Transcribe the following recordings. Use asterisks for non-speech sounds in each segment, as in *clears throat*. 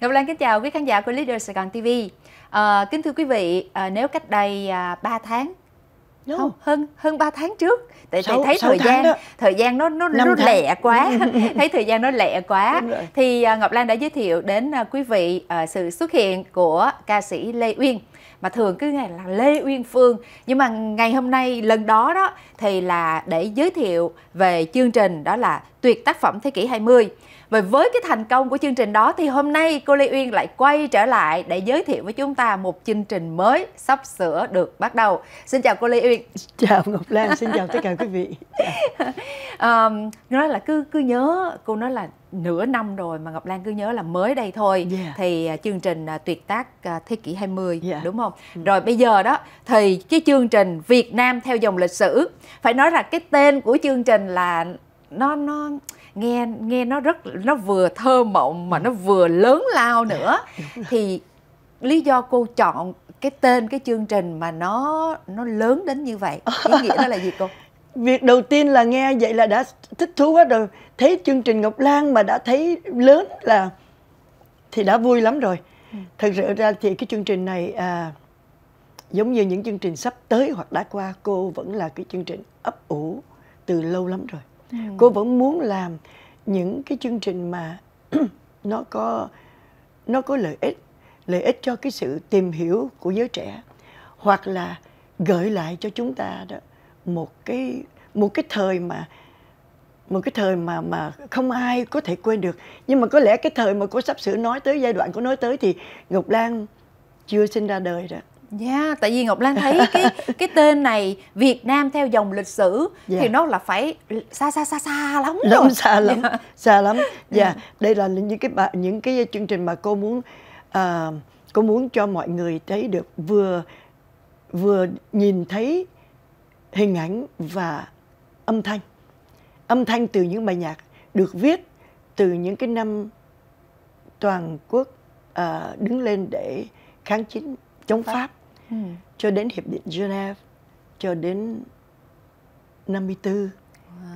Ngọc Lan kính chào quý khán giả của Leader Sài Gòn TV. À, ờ, kính thưa quý vị, à, nếu cách đây à, 3 tháng no. không hơn hơn 3 tháng trước tại tại thấy thời gian đó. thời gian nó nó nó lẹ quá *laughs* thấy thời gian nó lẹ quá thì à, Ngọc Lan đã giới thiệu đến à, quý vị à, sự xuất hiện của ca sĩ Lê Uyên mà thường cứ ngày là Lê Uyên Phương nhưng mà ngày hôm nay lần đó đó thì là để giới thiệu về chương trình đó là tuyệt tác phẩm thế kỷ 20 mươi và với cái thành công của chương trình đó thì hôm nay cô Lê Uyên lại quay trở lại để giới thiệu với chúng ta một chương trình mới sắp sửa được bắt đầu. Xin chào cô Lê Uyên. *laughs* Chào Ngọc Lan, xin chào tất cả quý vị. à, *laughs* nói là cứ cứ nhớ cô nói là nửa năm rồi mà Ngọc Lan cứ nhớ là mới đây thôi yeah. thì à, chương trình à, tuyệt tác à, thế kỷ 20 yeah. đúng không? Ừ. Rồi bây giờ đó thì cái chương trình Việt Nam theo dòng lịch sử phải nói là cái tên của chương trình là nó nó nghe nghe nó rất nó vừa thơ mộng mà ừ. nó vừa lớn lao nữa *laughs* thì lý do cô chọn cái tên cái chương trình mà nó nó lớn đến như vậy ý nghĩa đó là gì cô *laughs* việc đầu tiên là nghe vậy là đã thích thú quá rồi thấy chương trình ngọc lan mà đã thấy lớn là thì đã vui lắm rồi ừ. thật sự ra thì cái chương trình này à, giống như những chương trình sắp tới hoặc đã qua cô vẫn là cái chương trình ấp ủ từ lâu lắm rồi ừ. cô vẫn muốn làm những cái chương trình mà *clears throat* nó có nó có lợi ích lợi ích cho cái sự tìm hiểu của giới trẻ hoặc là gợi lại cho chúng ta đó một cái một cái thời mà một cái thời mà mà không ai có thể quên được nhưng mà có lẽ cái thời mà cô sắp sửa nói tới giai đoạn cô nói tới thì Ngọc Lan chưa sinh ra đời đó Dạ, yeah, tại vì Ngọc Lan thấy cái *laughs* cái tên này Việt Nam theo dòng lịch sử yeah. thì dạ. nó là phải xa xa xa xa lắm rồi. Lắm xa lắm, yeah. xa lắm. Dạ, yeah. Dạ, dạ. đây là những cái những cái chương trình mà cô muốn uh, cô muốn cho mọi người thấy được vừa vừa nhìn thấy hình ảnh và âm thanh. Âm thanh từ những bài nhạc được viết từ những cái năm toàn quốc uh, đứng lên để kháng chiến chống Pháp Ừ. cho đến hiệp định Geneva cho đến 54 wow.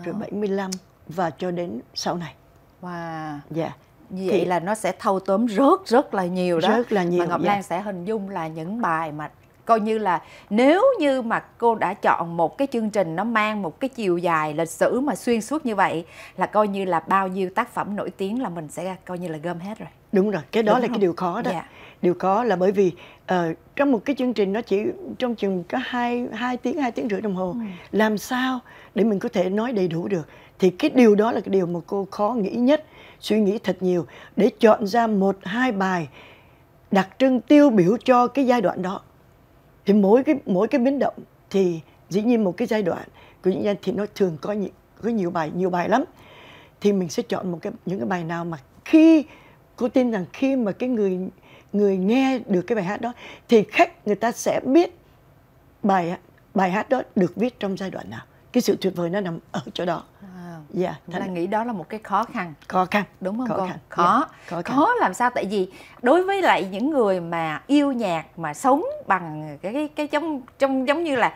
rồi 75 và cho đến sau này. Wow. Dạ. Như vậy thì, là nó sẽ thâu tóm rất rất là nhiều đó. Rất là nhiều. Mà Ngọc dạ. Lan sẽ hình dung là những bài mà coi như là nếu như mà cô đã chọn một cái chương trình nó mang một cái chiều dài lịch sử mà xuyên suốt như vậy là coi như là bao nhiêu tác phẩm nổi tiếng là mình sẽ coi như là gom hết rồi đúng rồi cái đó đúng là không? cái điều khó đó yeah. Dạ. điều khó là bởi vì uh, trong một cái chương trình nó chỉ trong chừng có hai hai tiếng hai tiếng rưỡi đồng hồ ừ. làm sao để mình có thể nói đầy đủ được thì cái điều đó là cái điều mà cô khó nghĩ nhất suy nghĩ thật nhiều để chọn ra một hai bài đặc trưng tiêu biểu cho cái giai đoạn đó thì mỗi cái mỗi cái biến động thì dĩ nhiên một cái giai đoạn của những nhân thì nó thường có những có nhiều bài nhiều bài lắm thì mình sẽ chọn một cái những cái bài nào mà khi cô tin rằng khi mà cái người người nghe được cái bài hát đó thì khách người ta sẽ biết bài bài hát đó được viết trong giai đoạn nào cái sự tuyệt vời nó nằm ở chỗ đó dạ yeah, là nghĩ đó là một cái khó khăn khó khăn đúng không khó con dạ, khăn. khó yeah. khó, khăn. làm sao tại vì đối với lại những người mà yêu nhạc mà sống bằng cái cái, cái giống trong giống như là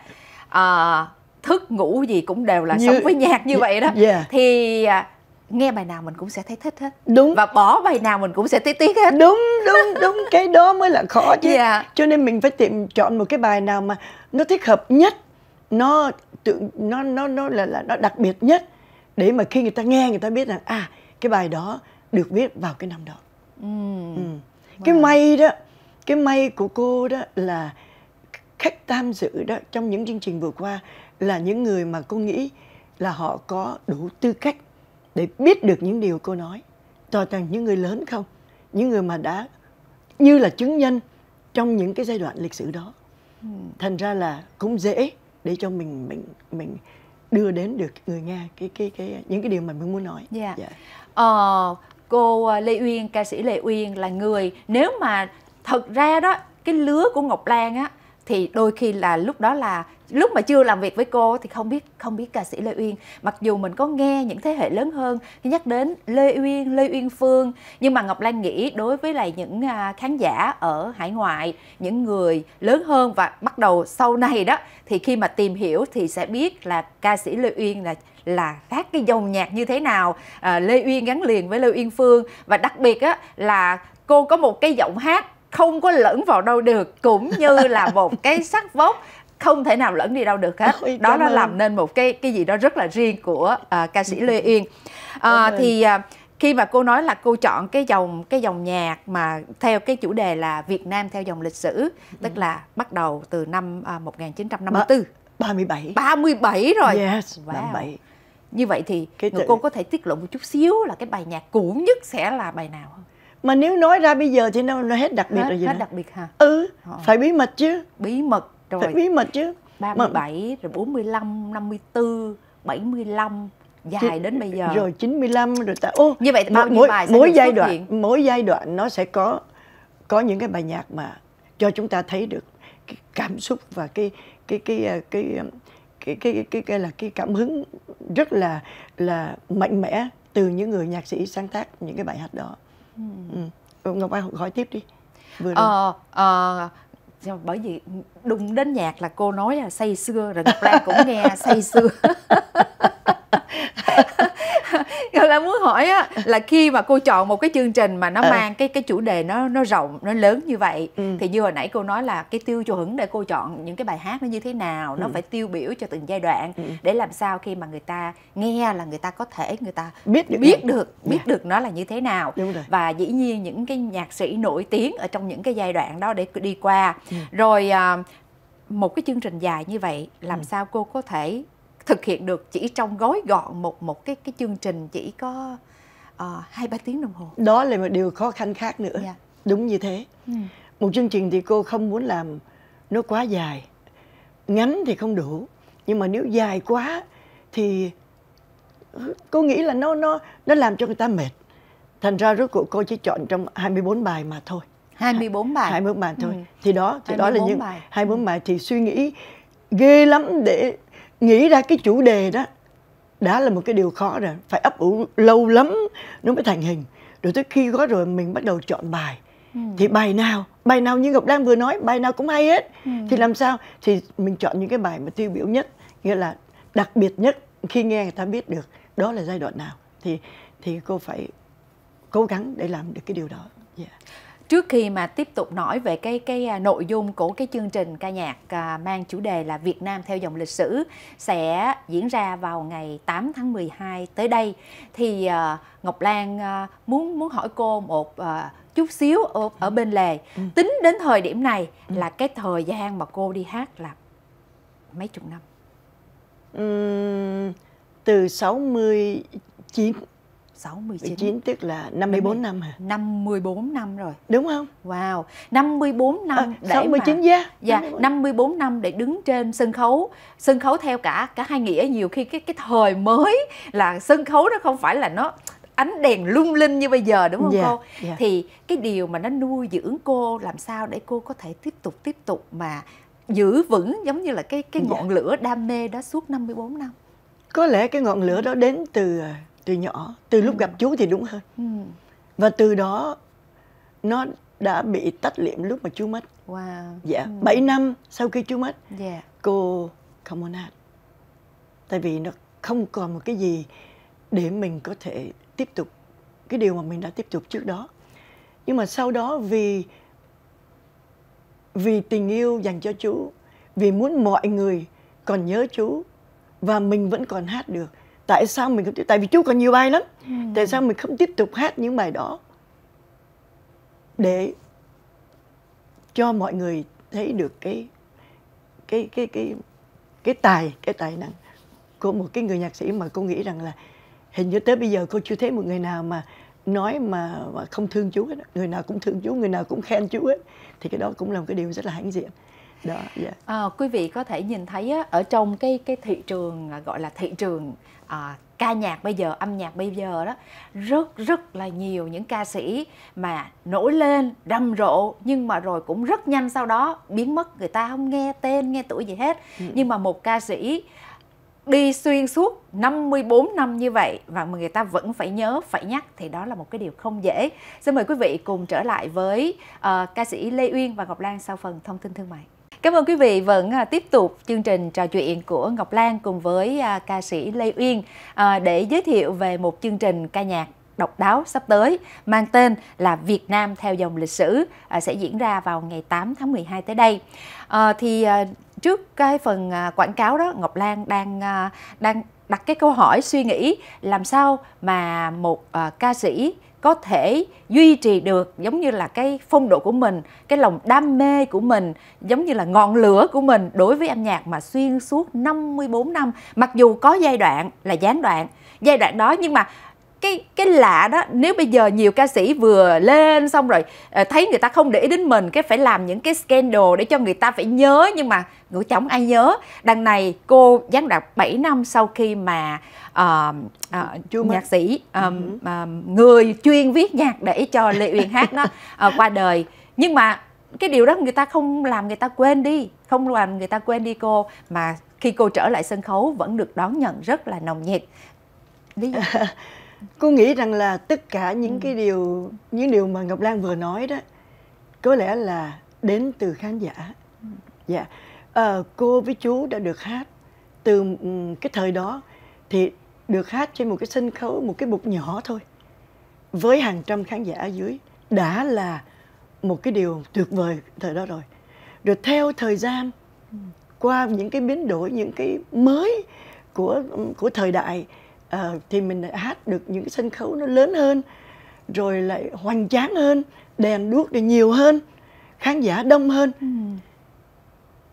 uh, thức ngủ gì cũng đều là như, sống với nhạc như yeah, dạ, vậy đó yeah. Dạ. thì à, nghe bài nào mình cũng sẽ thấy thích hết đúng và bỏ bài nào mình cũng sẽ thấy tiếc hết đúng đúng đúng cái đó mới là khó chứ yeah. cho nên mình phải tìm chọn một cái bài nào mà nó thích hợp nhất nó tự nó nó nó là là nó đặc biệt nhất để mà khi người ta nghe người ta biết rằng à cái bài đó được viết vào cái năm đó uhm. ừ. wow. cái may đó cái may của cô đó là khách tham dự đó trong những chương trình vừa qua là những người mà cô nghĩ là họ có đủ tư cách để biết được những điều cô nói toàn toàn những người lớn không những người mà đã như là chứng nhân trong những cái giai đoạn lịch sử đó thành ra là cũng dễ để cho mình mình mình đưa đến được người nghe cái cái cái những cái điều mà mình muốn nói. Dạ. Yeah. Dạ. Yeah. Ờ, cô ờ, Lê Uyên ca sĩ Lê Uyên là người nếu mà thật ra đó cái lứa của Ngọc Lan á thì đôi khi là lúc đó là lúc mà chưa làm việc với cô thì không biết không biết ca sĩ Lê Uyên mặc dù mình có nghe những thế hệ lớn hơn khi nhắc đến Lê Uyên Lê Uyên Phương nhưng mà Ngọc Lan nghĩ đối với lại những à, khán giả ở hải ngoại những người lớn hơn và bắt đầu sau này đó thì khi mà tìm hiểu thì sẽ biết là ca sĩ Lê Uyên là là các cái dòng nhạc như thế nào à, Lê Uyên gắn liền với Lê Uyên Phương và đặc biệt á là cô có một cái giọng hát không có lẫn vào đâu được cũng như là một *laughs* cái sắc vóc không thể nào lẫn đi đâu được hết Ôi, đó nó làm nên một cái cái gì đó rất là riêng của uh, ca sĩ Lê Uyên uh, à, thì uh, khi mà cô nói là cô chọn cái dòng cái dòng nhạc mà theo cái chủ đề là Việt Nam theo dòng lịch sử ừ. tức là bắt đầu từ năm uh, 1954 37 37 rồi yes, wow. 37 như vậy thì cái người tự... cô có thể tiết lộ một chút xíu là cái bài nhạc cũ nhất sẽ là bài nào không mà nếu nói ra bây giờ thì nó, nó hết đặc biệt hết, rồi gì hết đó. đặc biệt hả ừ ờ. phải bí mật chứ bí mật rồi phải bí mật chứ 37 rồi 45 54 75 dài Chị, đến bây giờ rồi 95 rồi ta ô như vậy bao mỗi, bài sẽ mỗi giai đoạn hiện? mỗi giai đoạn nó sẽ có có những cái bài nhạc mà cho chúng ta thấy được cái cảm xúc và cái cái cái ờ, cái, cái ờ, cái cái cái cái là cái cảm hứng rất là là mạnh mẽ từ những người nhạc sĩ sáng tác những cái bài hát đó. Ừ. ừ. ngọc anh hỏi tiếp đi vừa ờ, à, bởi vì đùng đến nhạc là cô nói là say xưa rồi ngọc lan cũng nghe say xưa *laughs* là muốn hỏi á *laughs* là khi mà cô chọn một cái chương trình mà nó ờ. mang cái cái chủ đề nó nó rộng nó lớn như vậy ừ. thì như hồi nãy cô nói là cái tiêu chuẩn để cô chọn những cái bài hát nó như thế nào nó ừ. phải tiêu biểu cho từng giai đoạn ừ. để làm sao khi mà người ta nghe là người ta có thể người ta biết được biết được yeah. biết được nó là như thế nào Đúng rồi. và dĩ nhiên những cái nhạc sĩ nổi tiếng ở trong những cái giai đoạn đó để đi qua ừ. rồi à, một cái chương trình dài như vậy làm ừ. sao cô có thể thực hiện được chỉ trong gói gọn một một cái cái chương trình chỉ có ờ, hai uh, ba tiếng đồng hồ đó là một điều khó khăn khác nữa yeah. Dạ. đúng như thế ừ. một chương trình thì cô không muốn làm nó quá dài ngắn thì không đủ nhưng mà nếu dài quá thì ừ, cô nghĩ là nó nó nó làm cho người ta mệt thành ra rốt cuộc cô chỉ chọn trong 24 bài mà thôi 24 bài 24 bài thôi ừ. thì đó thì đó là những bài. 24 ừ. bài thì suy nghĩ ghê lắm để nghĩ ra cái chủ đề đó đã là một cái điều khó rồi phải ấp ủ lâu lắm nó mới thành hình rồi tới khi có rồi mình bắt đầu chọn bài ừ. thì bài nào bài nào như ngọc đang vừa nói bài nào cũng hay hết ừ. thì làm sao thì mình chọn những cái bài mà tiêu biểu nhất nghĩa là đặc biệt nhất khi nghe người ta biết được đó là giai đoạn nào thì thì cô phải cố gắng để làm được cái điều đó yeah. Dạ trước khi mà tiếp tục nói về cái cái à, nội dung của cái chương trình ca nhạc à, mang chủ đề là Việt Nam theo dòng lịch sử sẽ diễn ra vào ngày 8 tháng 12 tới đây thì à, Ngọc Lan muốn muốn hỏi cô một chút xíu ở, ở bên lề ừ. tính đến thời điểm này ừ. là cái thời gian mà cô đi hát là mấy chục năm? Uhm, từ 69 6, 19. 19 tức là 54 50, năm hả? 54 năm rồi. Đúng không? Wow, 54 năm à, để 69 mà, yeah. Dạ, 54. 54 năm để đứng trên sân khấu, sân khấu theo cả cả hai nghĩa nhiều khi cái cái thời mới là sân khấu nó không phải là nó ánh đèn lung linh như bây giờ đúng không yeah, dạ, cô? Yeah. Dạ. Thì cái điều mà nó nuôi dưỡng cô làm sao để cô có thể tiếp tục tiếp tục mà giữ vững giống như là cái cái dạ. ngọn yeah. lửa đam mê đó suốt 54 năm. Có lẽ cái ngọn lửa đó đến từ à, từ nhỏ từ lúc ừ. gặp chú thì đúng hơn ừ. và từ đó nó đã bị tách liệm lúc mà chú mất wow dạ ừ. bảy năm sau khi chú mất yeah. Dạ. cô không muốn hát tại vì nó không còn một cái gì để mình có thể tiếp tục cái điều mà mình đã tiếp tục trước đó nhưng mà sau đó vì vì tình yêu dành cho chú vì muốn mọi người còn nhớ chú và mình vẫn còn hát được tại sao mình không tại vì chú còn nhiều bài lắm ừ. tại sao mình không tiếp tục hát những bài đó để cho mọi người thấy được cái cái cái cái cái tài cái tài năng của một cái người nhạc sĩ mà cô nghĩ rằng là hình như tới bây giờ cô chưa thấy một người nào mà nói mà, mà không thương chú hết người nào cũng thương chú người nào cũng khen chú hết thì cái đó cũng là một cái điều rất là hãnh diện đó yeah. Dạ. à, ờ, quý vị có thể nhìn thấy á, ở trong cái cái thị trường à, gọi là thị trường à, ca nhạc bây giờ âm nhạc bây giờ đó rất rất là nhiều những ca sĩ mà nổi lên rầm rộ nhưng mà rồi cũng rất nhanh sau đó biến mất người ta không nghe tên nghe tuổi gì hết ừ. nhưng mà một ca sĩ đi xuyên suốt 54 năm như vậy và người ta vẫn phải nhớ, phải nhắc thì đó là một cái điều không dễ. Xin mời quý vị cùng trở lại với uh, ca sĩ Lê Uyên và Ngọc Lan sau phần thông tin thương mại. Cảm ơn quý vị vẫn à, tiếp tục chương trình trò chuyện của Ngọc Lan cùng với à, ca sĩ Lê Uyên à, để giới thiệu về một chương trình ca nhạc độc đáo sắp tới mang tên là Việt Nam theo dòng lịch sử sẽ diễn ra vào ngày 8 tháng 12 tới đây. Ờ, thì trước cái phần quảng cáo đó Ngọc Lan đang đang đặt cái câu hỏi suy nghĩ làm sao mà một ca sĩ có thể duy trì được giống như là cái phong độ của mình cái lòng đam mê của mình giống như là ngọn lửa của mình đối với âm nhạc mà xuyên suốt 54 năm mặc dù có giai đoạn là gián đoạn giai đoạn đó nhưng mà cái cái lạ đó nếu bây giờ nhiều ca sĩ vừa lên xong rồi ờ, thấy người ta không để ý đến mình cái phải làm những cái scandal để cho người ta phải nhớ nhưng mà ngữ chồng ai nhớ đằng này cô gián đoạn 7 năm sau khi mà uh, uh, nhạc sĩ um, uh, người chuyên viết nhạc để cho lệ uyên hát nó uh, qua đời nhưng mà cái điều đó người ta không làm người ta quên đi không làm người ta quên đi cô mà khi cô trở lại sân khấu vẫn được đón nhận rất là nồng nhiệt lý do *laughs* cô nghĩ rằng là tất cả những ừ. cái điều những điều mà ngọc lan vừa nói đó có lẽ là đến từ khán giả ừ. dạ à, cô với chú đã được hát từ ừ, cái thời đó thì được hát trên một cái sân khấu một cái bục nhỏ thôi với hàng trăm khán giả ở dưới đã là một cái điều tuyệt vời thời đó rồi rồi theo thời gian qua những cái biến đổi những cái mới của của thời đại à, thì mình lại hát được những sân khấu nó lớn hơn rồi lại hoành tráng hơn đèn đuốc thì nhiều hơn khán giả đông hơn ừ.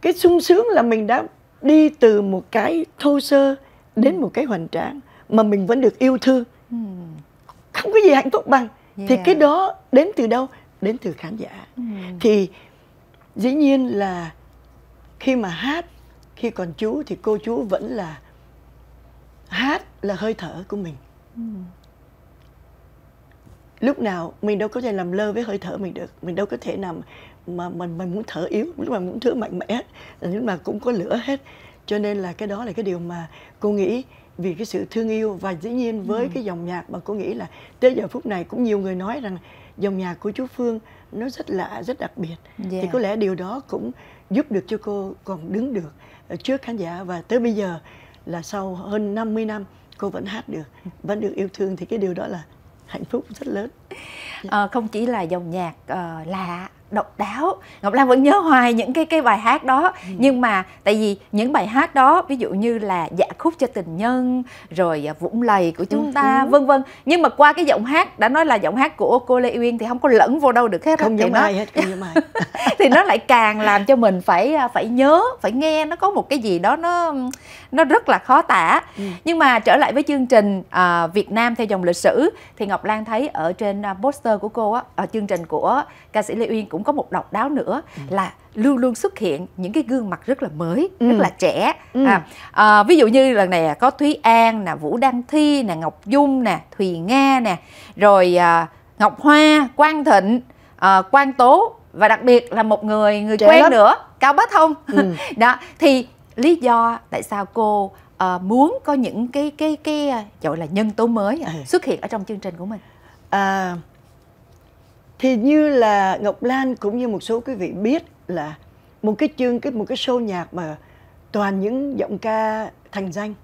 cái sung sướng là mình đã đi từ một cái thô sơ đến ừ. một cái hoành tráng mà mình vẫn được yêu thương ừ. không có gì hạnh phúc bằng yeah. thì cái đó đến từ đâu đến từ khán giả ừ. thì dĩ nhiên là khi mà hát khi còn chú thì cô chú vẫn là hát là hơi thở của mình ừ. lúc nào mình đâu có thể làm lơ với hơi thở mình được mình đâu có thể nằm mà mình mình muốn thở yếu lúc mà muốn thở mạnh mẽ nhưng mà cũng có lửa hết cho nên là cái đó là cái điều mà cô nghĩ vì cái sự thương yêu và dĩ nhiên ừ. với ừ. cái dòng nhạc mà cô nghĩ là tới giờ phút này cũng nhiều người nói rằng dòng nhạc của chú Phương nó rất lạ rất đặc biệt yeah. thì dạ. có lẽ điều đó cũng giúp được cho cô còn đứng được trước khán giả và tới bây giờ là sau hơn 50 năm cô vẫn hát được vẫn được yêu thương thì cái điều đó là hạnh phúc rất lớn à, không chỉ là dòng nhạc uh, lạ độc đáo ngọc lan vẫn nhớ hoài những cái cái bài hát đó ừ. nhưng mà tại vì những bài hát đó ví dụ như là dạ khúc cho tình nhân rồi à, vũng lầy của chúng ừ. ta vân vân nhưng mà qua cái giọng hát đã nói là giọng hát của cô lê uyên thì không có lẫn vô đâu được hết không giống ai hết không giống ai *laughs* thì nó lại càng làm cho mình phải à, phải nhớ phải nghe nó có một cái gì đó nó nó rất là khó tả ừ. nhưng mà trở lại với chương trình à, Việt Nam theo dòng lịch sử thì Ngọc Lan thấy ở trên à, poster của cô á ở chương trình của ca sĩ Lê Uyên cũng cũng có một độc đáo nữa ừ. là luôn luôn xuất hiện những cái gương mặt rất là mới ừ. rất là trẻ ừ. à, à, ví dụ như lần này có thúy an nè vũ đăng thi nè ngọc dung nè thùy nga nè rồi à, ngọc hoa quang thịnh à, quang tố và đặc biệt là một người người trẻ quen lắm. nữa cao bá thông ừ. *laughs* đó thì lý do tại sao cô à, muốn có những cái cái cái à, gọi là nhân tố mới à, ừ. xuất hiện ở trong chương trình của mình à, thì như là ngọc lan cũng như một số quý vị biết là một cái chương cái một cái show nhạc mà toàn những giọng ca thành danh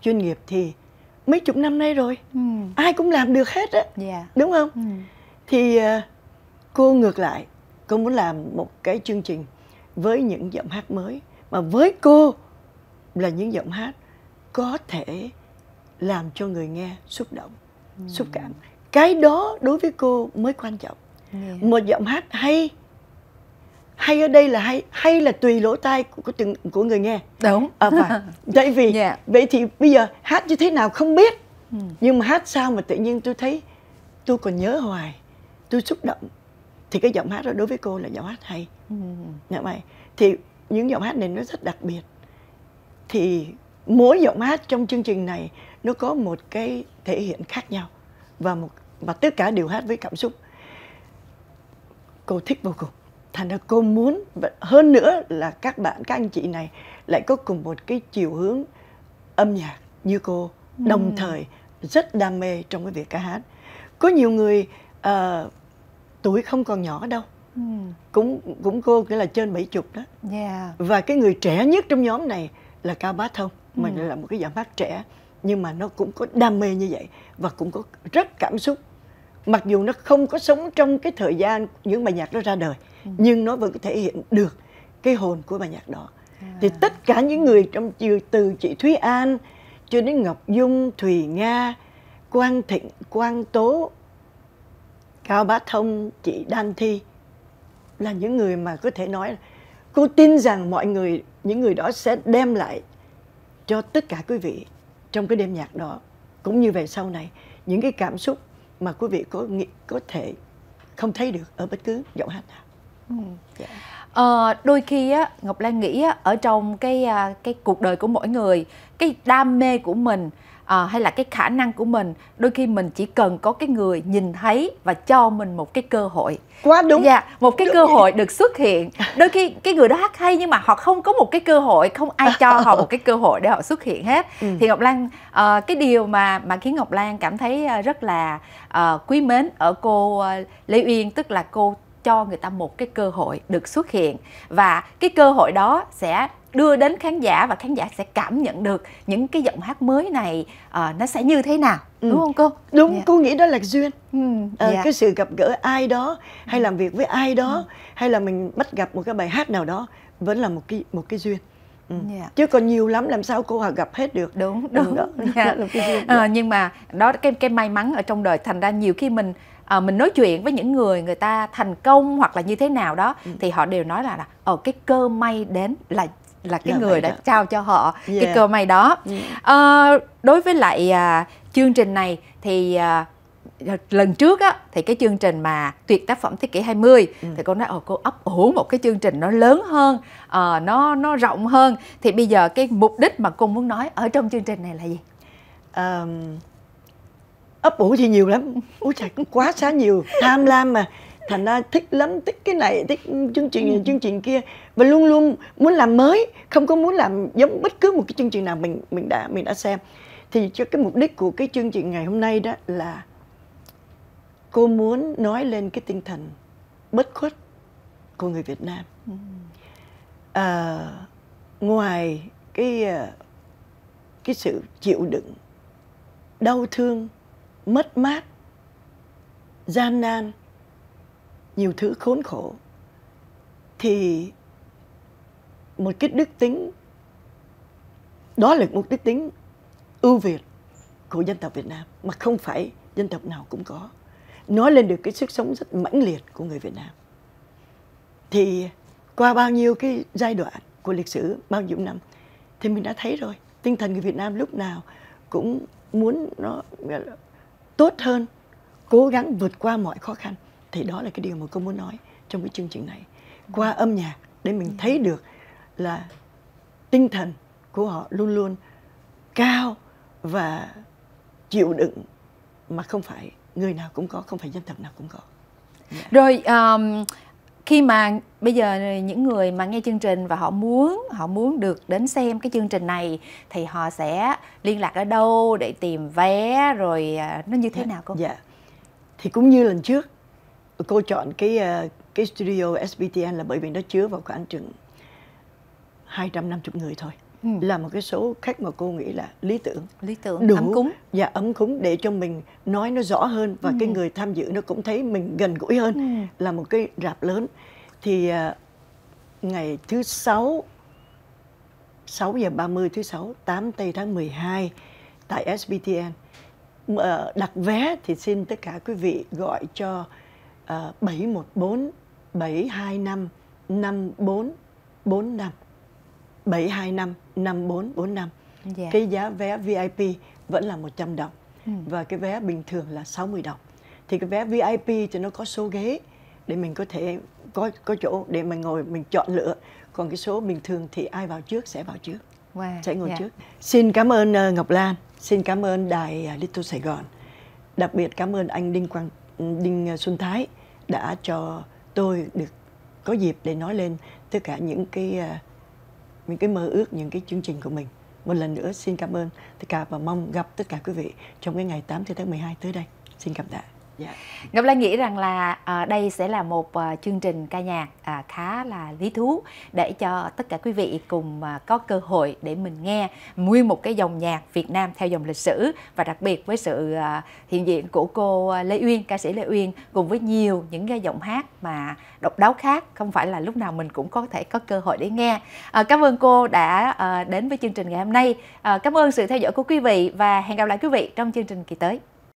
chuyên nghiệp thì mấy chục năm nay rồi ừ. ai cũng làm được hết á yeah. Dạ. đúng không ừ. thì ờ, cô ngược lại cô muốn làm một cái chương trình với những giọng hát mới mà với cô là những giọng hát có thể làm cho người nghe xúc động ừ. xúc cảm cái đó đối với cô mới quan trọng yeah. một giọng hát hay hay ở đây là hay hay là tùy lỗ tai của, của từng của người nghe đúng à, và *laughs* tại vì yeah. Dạ. vậy thì bây giờ hát như thế nào không biết ừ. nhưng mà hát sao mà tự nhiên tôi thấy tôi còn nhớ hoài tôi xúc động thì cái giọng hát đó đối với cô là giọng hát hay ừ. Nhà dạ mày thì những giọng hát này nó rất đặc biệt thì mỗi giọng hát trong chương trình này nó có một cái thể hiện khác nhau và một và tất cả đều hát với cảm xúc cô thích vô cùng thành ra cô muốn hơn nữa là các bạn các anh chị này lại có cùng một cái chiều hướng âm nhạc như cô ừ. đồng ừ. thời rất đam mê trong cái việc ca hát có nhiều người uh, tuổi không còn nhỏ đâu ừ. cũng cũng cô nghĩa là trên bảy chục đó yeah. và cái người trẻ nhất trong nhóm này là cao bá thông ừ. mà là một cái giọng hát trẻ nhưng mà nó cũng có đam mê như vậy và cũng có rất cảm xúc mặc dù nó không có sống trong cái thời gian những bài nhạc đó ra đời ừ. nhưng nó vẫn thể hiện được cái hồn của bài nhạc đó à. thì tất cả những người trong chiều từ chị Thúy An cho đến Ngọc Dung Thùy Nga Quang Thịnh Quang Tố Cao Bá Thông chị Đan Thi là những người mà có thể nói cô tin rằng mọi người những người đó sẽ đem lại cho tất cả quý vị trong cái đêm nhạc đó cũng như về sau này những cái cảm xúc mà quý vị có có thể không thấy được ở bất cứ giọng hát nào. Ừ. Yeah. Ờ, à, đôi khi á Ngọc Lan nghĩ á, ở trong cái à, cái cuộc đời của mỗi người cái đam mê của mình à, hay là cái khả năng của mình đôi khi mình chỉ cần có cái người nhìn thấy và cho mình một cái cơ hội quá đúng dạ một cái cơ hội được xuất hiện đôi khi cái người đó hát hay nhưng mà họ không có một cái cơ hội không ai cho họ một cái cơ hội để họ xuất hiện hết *laughs* ừ. thì ngọc lan à, cái điều mà mà khiến ngọc lan cảm thấy ờ, rất là à, quý mến ở cô lê uyên tức là cô cho người ta một cái cơ hội được xuất hiện và cái cơ hội đó sẽ đưa đến khán giả và khán giả sẽ cảm nhận được những cái giọng hát mới này uh, nó sẽ như thế nào ừ. đúng không cô đúng yeah. Dạ. cô nghĩ đó là duyên ừ. yeah. Ờ, dạ. cái sự gặp gỡ ai đó ừ. hay làm việc với ai đó ừ. hay là mình bắt gặp một cái bài hát nào đó vẫn là một cái một cái duyên Yeah. Ừ. Dạ. chứ còn nhiều lắm làm sao cô họ gặp hết được đúng đúng, đúng ừ, đó. Yeah. *laughs* *laughs* à, ờ, nhưng mà đó cái cái may mắn ở trong đời thành ra nhiều khi mình à, mình nói chuyện với những người người ta thành công hoặc là như thế nào đó ừ. thì họ đều nói là ở ờ, cái cơ may đến là là cái là người đã đó. trao cho họ yeah. cái cơ may đó yeah. à, đối với lại à, chương trình này thì à, lần trước á thì cái chương trình mà tuyệt tác phẩm thế kỷ 20 ừ. thì cô nói ồ cô ấp ủ một cái chương trình nó lớn hơn à, nó nó rộng hơn thì bây giờ cái mục đích mà cô muốn nói ở trong chương trình này là gì um, ấp ủ gì nhiều lắm ôi trời cũng quá xá nhiều tham lam mà thành ra thích lắm thích cái này thích chương trình này, chương trình kia và luôn luôn muốn làm mới không có muốn làm giống bất cứ một cái chương trình nào mình mình đã mình đã xem thì cho cái mục đích của cái chương trình ngày hôm nay đó là cô muốn nói lên cái tinh thần bất khuất của người Việt Nam ừ. à, ngoài cái à, cái sự chịu đựng đau thương mất mát gian nan nhiều thứ khốn khổ thì một cái đức tính đó là một đức tính ưu việt của dân tộc Việt Nam mà không phải dân tộc nào cũng có nói lên được cái sức sống rất mãnh liệt của người Việt Nam thì qua bao nhiêu cái giai đoạn của lịch sử bao nhiêu năm thì mình đã thấy rồi tinh thần người Việt Nam lúc nào cũng muốn nó tốt hơn cố gắng vượt qua mọi khó khăn thì đó là cái điều mà cô muốn nói trong cái chương trình này qua âm nhạc để mình ừ. thấy được là tinh thần của họ luôn luôn cao và chịu đựng mà không phải người nào cũng có không phải dân tộc nào cũng có yeah. Dạ. rồi um, khi mà bây giờ những người mà nghe chương trình và họ muốn họ muốn được đến xem cái chương trình này thì họ sẽ liên lạc ở đâu để tìm vé rồi à, nó như thế dạ, nào cô? Dạ. Thì cũng như lần trước cô chọn cái à, cái studio SBTN là bởi vì nó chứa vào khoảng chừng 250 người thôi. Ừ. là một cái số khách mà cô nghĩ là lý tưởng lý tưởng đủ, ấm cúng và ấm cúng để cho mình nói nó rõ hơn và ừ. cái người tham dự nó cũng thấy mình gần gũi hơn ừ. là một cái rạp lớn thì à, ngày thứ sáu 6 giờ 30 thứ sáu 8 tây tháng 12 tại SBTN à, đặt vé thì xin tất cả quý vị gọi cho uh, 714 725 5445 725 5445. Dạ. Cái giá vé VIP vẫn là 100 đồng ừ. và cái vé bình thường là 60 đồng. Thì cái vé VIP thì nó có số ghế để mình có thể có có chỗ để mình ngồi mình chọn lựa. Còn cái số bình thường thì ai vào trước sẽ vào trước. Wow. Sẽ ngồi dạ. trước. Xin cảm ơn uh, Ngọc Lan, xin cảm ơn Đài uh, Little Sài Gòn. Đặc biệt cảm ơn anh Đinh Quang Đinh ờ, Xuân Thái đã cho tôi được có dịp để nói lên tất cả những cái uh, những cái mơ ước những cái chương trình của mình một lần nữa xin cảm ơn tất cả và mong gặp tất cả quý vị trong cái ngày 8 tháng 12 tới đây xin cảm tạ Yeah. Dạ. Ngọc Lan nghĩ rằng là à, đây sẽ là một à, chương trình ca nhạc à, khá là lý thú để cho tất cả quý vị cùng à, có cơ hội để mình nghe nguyên một cái dòng nhạc Việt Nam theo dòng lịch sử và đặc biệt với sự à, hiện diện của cô Lê Uyên, ca sĩ Lê Uyên cùng với nhiều những cái giọng hát mà độc đáo khác không phải là lúc nào mình cũng có thể có cơ hội để nghe. À, cảm ơn cô đã à, đến với chương trình ngày hôm nay. À, cảm ơn sự theo dõi của quý vị và hẹn gặp lại quý vị trong chương trình kỳ tới.